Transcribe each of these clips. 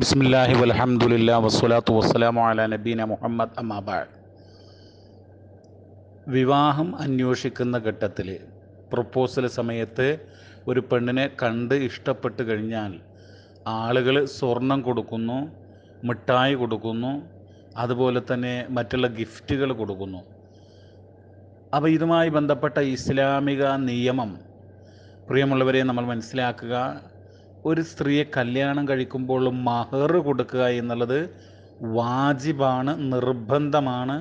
ബിസ്മില്ലാഹി വലഹമുല്ലാ വസ്സലാത്തു വസ്സലാമു അല നബീന മുഹമ്മദ് അമ്മാബാൾ വിവാഹം അന്വേഷിക്കുന്ന ഘട്ടത്തിൽ പ്രൊപ്പോസൽ സമയത്ത് ഒരു പെണ്ണിനെ കണ്ട് ഇഷ്ടപ്പെട്ട് കഴിഞ്ഞാൽ ആളുകൾ സ്വർണം കൊടുക്കുന്നു മിഠായി കൊടുക്കുന്നു അതുപോലെ തന്നെ മറ്റുള്ള ഗിഫ്റ്റുകൾ കൊടുക്കുന്നു അപ്പോൾ ഇതുമായി ബന്ധപ്പെട്ട ഇസ്ലാമിക നിയമം പ്രിയമുള്ളവരെ നമ്മൾ മനസ്സിലാക്കുക ഒരു സ്ത്രീയെ കല്യാണം കഴിക്കുമ്പോൾ മഹർ കൊടുക്കുക എന്നുള്ളത് വാജിബാണ് നിർബന്ധമാണ്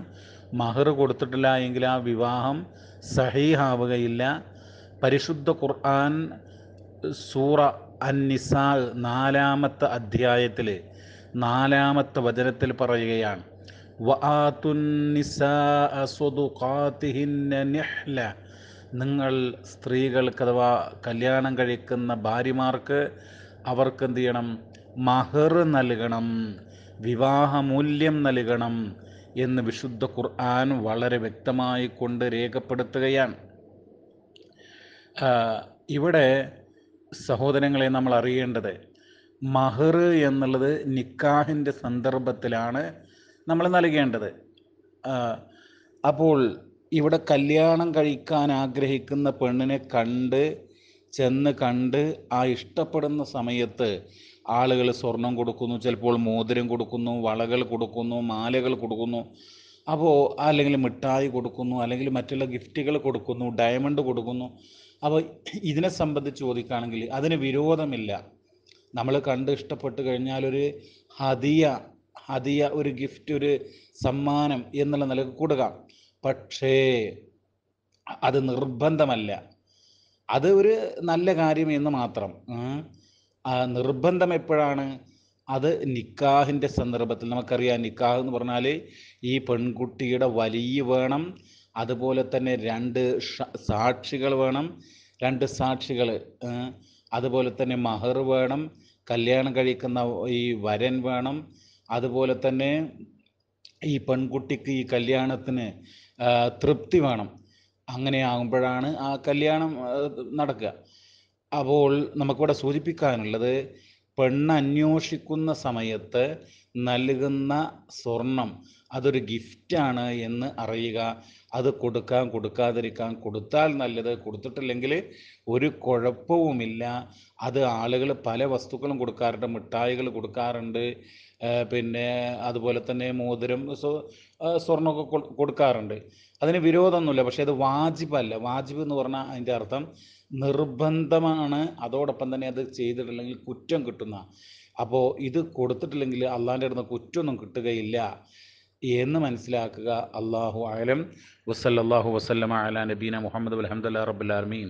മഹർ കൊടുത്തിട്ടില്ല എങ്കിൽ ആ വിവാഹം സഹീഹാവുകയില്ല പരിശുദ്ധ ഖുർആൻ സൂറ അന്നിസാ നാലാമത്തെ അധ്യായത്തിൽ നാലാമത്തെ വചനത്തിൽ പറയുകയാണ് വ ആത്തുന്നിസാ നിഹ്ല നിങ്ങൾ സ്ത്രീകൾക്ക് അഥവാ കല്യാണം കഴിക്കുന്ന ഭാര്യമാർക്ക് അവർക്ക് എന്ത് ചെയ്യണം മഹർ നൽകണം വിവാഹമൂല്യം നൽകണം എന്ന് വിശുദ്ധ ഖുർആൻ വളരെ വ്യക്തമായി കൊണ്ട് രേഖപ്പെടുത്തുകയാണ് ഇവിടെ സഹോദരങ്ങളെ നമ്മൾ അറിയേണ്ടത് മഹർ എന്നുള്ളത് നിക്കാഹിൻ്റെ സന്ദർഭത്തിലാണ് നമ്മൾ നൽകേണ്ടത് അപ്പോൾ ഇവിടെ കല്യാണം കഴിക്കാൻ ആഗ്രഹിക്കുന്ന പെണ്ണിനെ കണ്ട് ചെന്ന് കണ്ട് ആ ഇഷ്ടപ്പെടുന്ന സമയത്ത് ആളുകൾ സ്വർണം കൊടുക്കുന്നു ചിലപ്പോൾ മോതിരം കൊടുക്കുന്നു വളകൾ കൊടുക്കുന്നു മാലകൾ കൊടുക്കുന്നു അപ്പോൾ അല്ലെങ്കിൽ മിഠായി കൊടുക്കുന്നു അല്ലെങ്കിൽ മറ്റുള്ള ഗിഫ്റ്റുകൾ കൊടുക്കുന്നു ഡയമണ്ട് കൊടുക്കുന്നു അപ്പോൾ ഇതിനെ സംബന്ധിച്ച് ചോദിക്കുകയാണെങ്കിൽ അതിന് വിരോധമില്ല നമ്മൾ കണ്ട് ഇഷ്ടപ്പെട്ട് കഴിഞ്ഞാൽ ഒരു ഹതിയ ഹതിയ ഒരു ഗിഫ്റ്റ് ഒരു സമ്മാനം എന്നുള്ള നിലക്ക് കൊടുക്കാം പക്ഷേ അത് നിർബന്ധമല്ല അത് ഒരു നല്ല കാര്യം എന്ന് മാത്രം നിർബന്ധം എപ്പോഴാണ് അത് നിക്കാഹിൻ്റെ സന്ദർഭത്തിൽ നമുക്കറിയാം നിക്കാഹ് എന്ന് പറഞ്ഞാൽ ഈ പെൺകുട്ടിയുടെ വലിയ വേണം അതുപോലെ തന്നെ രണ്ട് സാക്ഷികൾ വേണം രണ്ട് സാക്ഷികൾ അതുപോലെ തന്നെ മഹർ വേണം കല്യാണം കഴിക്കുന്ന ഈ വരൻ വേണം അതുപോലെ തന്നെ ഈ പെൺകുട്ടിക്ക് ഈ കല്യാണത്തിന് തൃപ്തി വേണം അങ്ങനെ ആകുമ്പോഴാണ് ആ കല്യാണം നടക്കുക അപ്പോൾ നമുക്കിവിടെ സൂചിപ്പിക്കാനുള്ളത് പെണ്ണ് സമയത്ത് നൽകുന്ന സ്വർണം അതൊരു ഗിഫ്റ്റാണ് എന്ന് അറിയുക അത് കൊടുക്കാം കൊടുക്കാതിരിക്കാം കൊടുത്താൽ നല്ലത് കൊടുത്തിട്ടില്ലെങ്കിൽ ഒരു കുഴപ്പവുമില്ല അത് ആളുകൾ പല വസ്തുക്കളും കൊടുക്കാറുണ്ട് മിഠായികൾ കൊടുക്കാറുണ്ട് പിന്നെ അതുപോലെ തന്നെ മോതിരം സ്വർണ്ണമൊക്കെ കൊടുക്കാറുണ്ട് അതിന് വിരോധമൊന്നുമില്ല പക്ഷേ അത് വാജിബല്ല വാജിബ് എന്ന് പറഞ്ഞാൽ അതിൻ്റെ അർത്ഥം നിർബന്ധമാണ് അതോടൊപ്പം തന്നെ അത് ചെയ്തിട്ടില്ലെങ്കിൽ കുറ്റം കിട്ടുന്ന അപ്പോൾ ഇത് കൊടുത്തിട്ടില്ലെങ്കിൽ അള്ളാൻ്റെ അടുത്ത് കുറ്റൊന്നും കിട്ടുകയില്ല എന്ന് മനസ്സിലാക്കുക അള്ളാഹു ആയാലും വസല്ലാഹു വസ്ലമ അല നബീന മുഹമ്മദ് അലഹമുല്ലാ റബുലാർമീൻ